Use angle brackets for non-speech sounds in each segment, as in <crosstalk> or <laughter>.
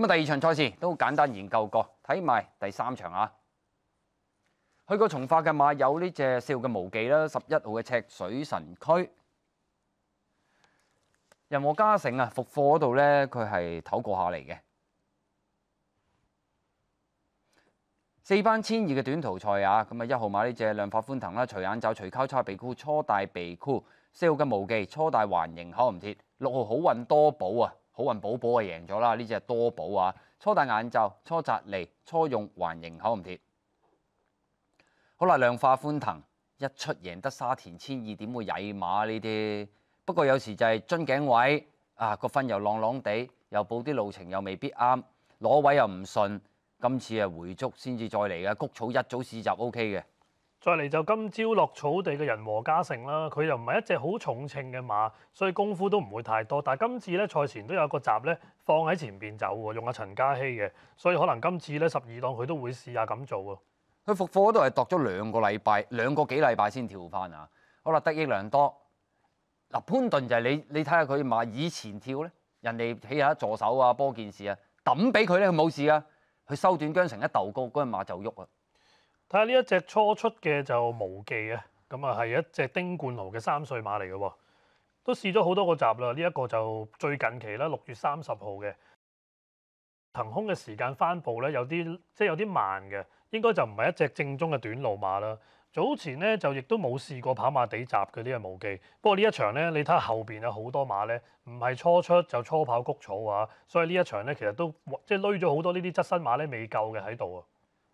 咁啊，第二場賽事都簡單研究過，睇埋第三場啊！去過從化嘅馬有呢隻四號嘅無忌啦，十一號嘅赤水神區、人和嘉誠啊，復貨嗰度咧，佢係唞過下嚟嘅。四班千二嘅短途賽啊，咁啊，一號馬呢隻亮發歡騰啦，隨眼走，隨交叉、鼻箍，初大鼻箍；四號嘅無忌，初大環形口唔鐵，六號好運多寶啊。好运宝宝啊，赢咗啦！呢只多宝啊，初大眼罩、初摘利，初用還赢口唔贴。好啦，量化欢腾一出，赢得沙田千二，点会曳马呢啲？不过有时就系樽颈位啊，个分又浪浪地，又补啲路程又未必啱，攞位又唔顺。今次啊回足先至再嚟嘅，谷草一早試集 O K 嘅。再嚟就今朝落草地嘅人和嘉诚啦，佢又唔系一隻好重稱嘅馬，所以功夫都唔會太多。但系今次咧賽前都有個集咧放喺前边走，用阿陳嘉熙嘅，所以可能今次咧十二檔佢都會試下咁做啊。佢復貨嗰度係度咗兩個禮拜，兩個幾禮拜先跳翻啊。好啦，得益良多。嗱，潘頓就係你，你睇下佢馬以前跳咧，人哋起下助手啊，波件事啊，揼俾佢咧，佢冇事啊。佢收短缰城一竇高，嗰陣馬就喐啊。睇下呢一隻初出嘅就無忌啊，咁啊係一隻丁冠豪嘅三歲馬嚟嘅喎，都試咗好多個集啦。呢一個就最近期啦，六月三十號嘅騰空嘅時間翻步咧有啲即係有啲慢嘅，應該就唔係一隻正宗嘅短路馬啦。早前咧就亦都冇試過跑馬地集嘅呢個無忌，不過呢一場咧你睇下後邊有好多馬咧，唔係初出就初跑谷草啊，所以呢一場咧其實都即係累咗好多呢啲側身馬咧未夠嘅喺度啊。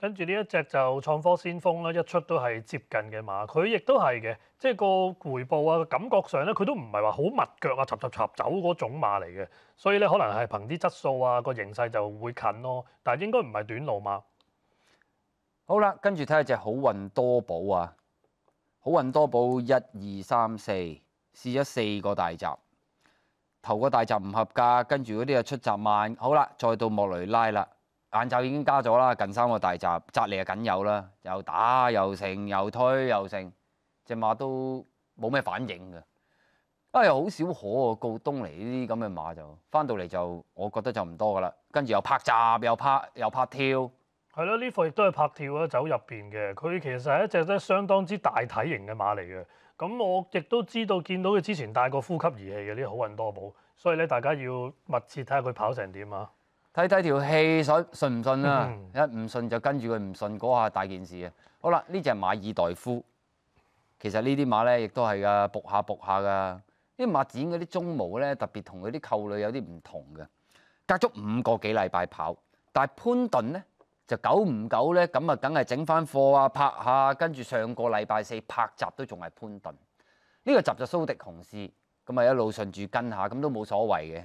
跟住呢一隻就創科先鋒啦，一出都係接近嘅馬，佢亦都係嘅，即係個回報啊，感覺上咧佢都唔係話好密腳啊，插插插走嗰種馬嚟嘅，所以咧可能係憑啲質素啊，個形勢就會近咯，但係應該唔係短路馬。好啦，跟住睇下隻好運多寶啊，好運多寶一二三四，試咗四個大集，頭個大集唔合格，跟住嗰啲又出集慢，好啦，再到莫雷拉啦。晏晝已經加咗啦，近三個大閘，扎嚟啊僅有啦，又打又勝又推又勝，隻馬都冇咩反應嘅。啊，又好少可啊，高東嚟呢啲咁嘅馬就翻到嚟就，我覺得就唔多噶啦。跟住又拍閘，又拍又拍跳，係咯，呢副亦都係拍跳啊，走入邊嘅。佢其實係一隻咧相當之大體型嘅馬嚟嘅。咁我亦都知道見到佢之前戴過呼吸儀器嘅呢好運多寶，所以咧大家要密切睇下佢跑成點啊！睇睇條氣信唔信啦，一唔信就跟住佢唔信嗰下大件事啊！好啦，呢只馬爾代夫其實呢啲馬咧亦都係噶，駁下駁下噶。啲馬展嗰啲鬃毛咧特別同佢啲扣女有啲唔同嘅。隔咗五個幾禮拜跑，但係潘頓咧就久唔久咧，咁啊梗係整翻貨啊拍下，跟住上個禮拜四拍集都仲係潘頓。呢個集就蘇迪熊斯，咁啊一路順住跟下，咁都冇所謂嘅。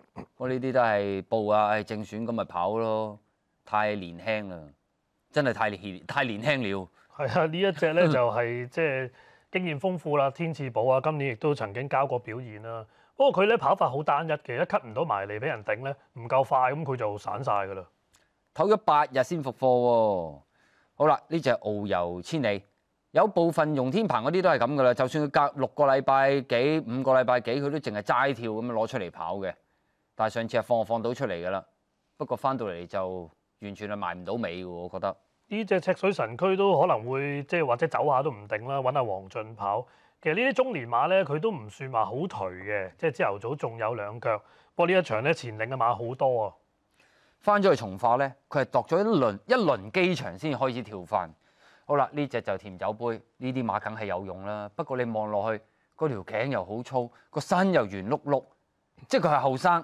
我呢啲都係報啊！誒正選咁咪跑咯，太年輕啦，真係太年太年輕了。係啊，呢一隻咧 <laughs> 就係即係經驗豐富啦，天赐寶啊，今年亦都曾經交過表現啦。不過佢咧跑法好單一嘅，一吸唔到埋嚟俾人頂咧，唔夠快咁佢就散晒㗎啦。唞咗八日先復課喎。好啦，呢只遨游千里有部分用天棚嗰啲都係咁㗎啦。就算佢隔六個禮拜幾五個禮拜幾，佢都淨係齋跳咁樣攞出嚟跑嘅。但上次係放放到出嚟㗎啦，不過翻到嚟就完全係賣唔到尾嘅。我覺得呢只赤水神區都可能會即係或者走下都唔定啦，揾下黃俊跑。其實呢啲中年馬咧，佢都唔算話好頹嘅，即係朝頭早仲有兩腳。不過呢一場咧，前領嘅馬好多啊。翻咗去從化咧，佢係度咗一輪一輪機場先開始跳翻。好啦，呢只就甜酒杯，呢啲馬梗係有用啦。不過你望落去，嗰條頸又好粗，個身又圓碌碌，即係佢係後生。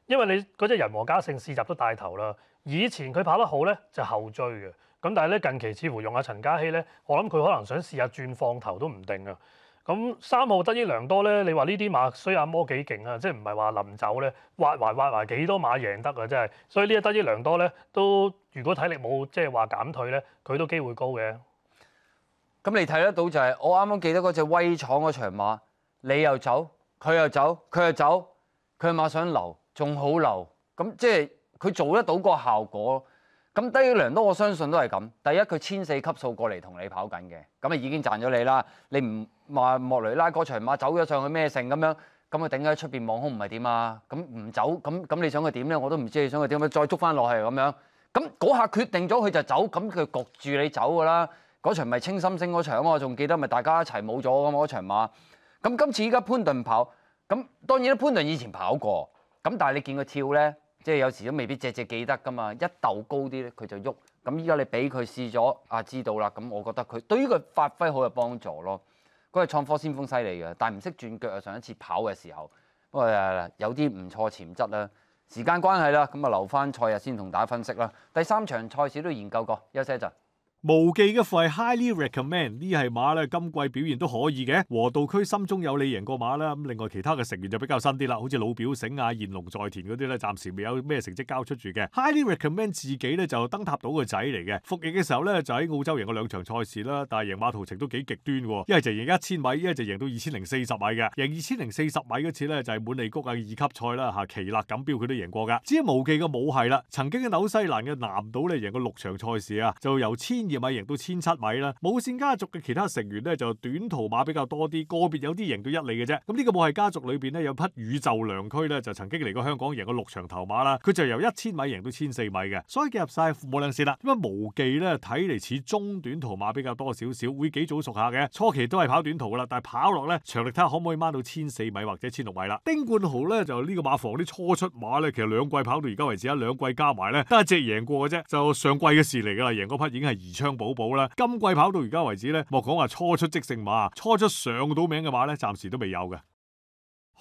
因為你嗰只人和家勝試集都帶頭啦。以前佢跑得好咧，就後追嘅。咁但係咧近期似乎用阿陳嘉希咧，我諗佢可能想試下轉放頭都唔定啊。咁三號得益良多咧，你話呢啲馬衰阿摩幾勁啊？即係唔係話臨走咧，挖埋挖埋幾多馬贏得啊？真係，所以呢一得益良多咧，都如果體力冇即係話減退咧，佢都機會高嘅。咁你睇得到就係我啱啱記得嗰只威廠嗰場馬，你又走，佢又走，佢又走，佢馬想留。仲好流咁，即係佢做得到個效果咁低良多，我相信都係咁。第一佢千四級數過嚟同你跑緊嘅，咁啊已經賺咗你啦。你唔話莫雷拉嗰場馬走咗上去咩性咁樣咁啊？頂喺出面網空唔係點啊？咁唔走咁咁你想佢點咧？我都唔知你想佢點，再捉翻落去咁樣咁嗰下決定咗佢就走咁佢焗住你走㗎啦。嗰場咪清心星嗰場啊仲記得咪大家一齊冇咗咁嗰場馬咁？今次依家潘頓跑咁，當然啦，潘頓以前跑過。咁但係你見佢跳咧，即係有時都未必隻隻記得㗎嘛。一竇高啲咧，佢就喐。咁依家你俾佢試咗，啊知道啦。咁我覺得佢對於佢發揮好有幫助咯。嗰個創科先鋒犀利嘅，但係唔識轉腳啊。上一次跑嘅時候，不過有啲唔錯潛質啦。時間關係啦，咁啊留翻賽日先同大家分析啦。第三場賽事都研究過，休息一陣。无忌嘅副系 highly recommend 呢，系马咧今季表现都可以嘅。和道区心中有你赢过马啦，咁另外其他嘅成员就比较新啲啦，好似老表醒啊、炎龙在田嗰啲咧，暂时未有咩成绩交出住嘅。highly recommend 自己咧就灯塔岛嘅仔嚟嘅，服役嘅时候咧就喺澳洲赢过两场赛事啦，但系赢马途程都几极端一系就赢一千米，一系就赢到二千零四十米嘅。赢二千零四十米嗰次咧就系满利谷啊二级赛啦，吓奇勒锦标佢都赢过噶。至于无忌嘅武系啦，曾经喺纽西兰嘅南岛咧赢过六场赛事啊，就由千。而咪赢到千七米啦！武线家族嘅其他成员咧就短途马比较多啲，个别有啲赢到一厘嘅啫。咁呢个武系家族里边咧有匹宇宙良驹咧，就曾经嚟过香港赢过六场头马啦。佢就由一千米赢到千四米嘅，所以计入晒父母两线啦。咁啊，无忌咧睇嚟似中短途马比较多少少，会几早熟下嘅。初期都系跑短途噶啦，但系跑落咧长力睇下可唔可以掹到千四米或者千六米啦。丁冠豪咧就呢个马房啲初出马咧，其实两季跑到而家为止啊，两季加埋咧都系只赢过嘅啫，就上季嘅事嚟噶啦，赢嗰匹已经系二。枪宝宝啦，今季跑到而家为止咧，莫讲话初出即胜马，初出上到名嘅马咧，暂时都未有嘅。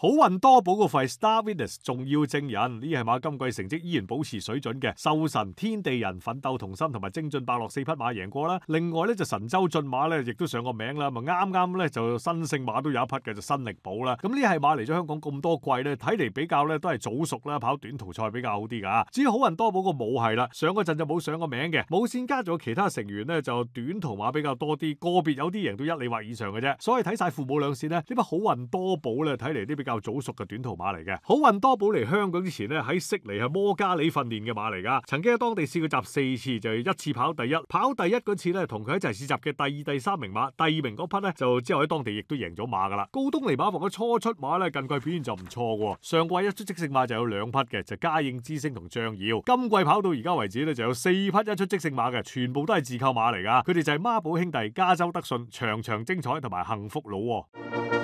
好运多宝个费，star w i n s 重要证人呢，系马今季成绩依然保持水准嘅，兽神天地人奋斗同心同埋精进百乐四匹马赢过啦。另外咧就神州骏马咧亦都上个名啦，咪啱啱咧就新胜马都有一匹嘅就新力宝啦。咁呢系马嚟咗香港咁多季咧，睇嚟比较咧都系早熟啦，跑短途赛比较好啲噶。至于好运多宝个冇系啦，上嗰阵就冇上个名嘅，冇线加咗其他成员咧就短途马比较多啲，个别有啲赢到一里或以上嘅啫。所以睇晒父母两线咧，呢匹好运多宝咧睇嚟都比较。较早熟嘅短途马嚟嘅，好运多宝嚟香港之前呢，喺悉尼系摩加里训练嘅马嚟噶，曾经喺当地试过集四次，就系一次跑第一，跑第一嗰次呢，同佢一齐试集嘅第二、第三名马，第二名嗰匹呢，就之后喺当地亦都赢咗马噶啦。高东尼马房嘅初出马呢，近季表现就唔错，上季一出即胜马就有两匹嘅，就嘉应之星同张耀，今季跑到而家为止呢，就有四匹一出即胜马嘅，全部都系自购马嚟噶，佢哋就系孖宝兄弟加州德信、长长精彩同埋幸福佬。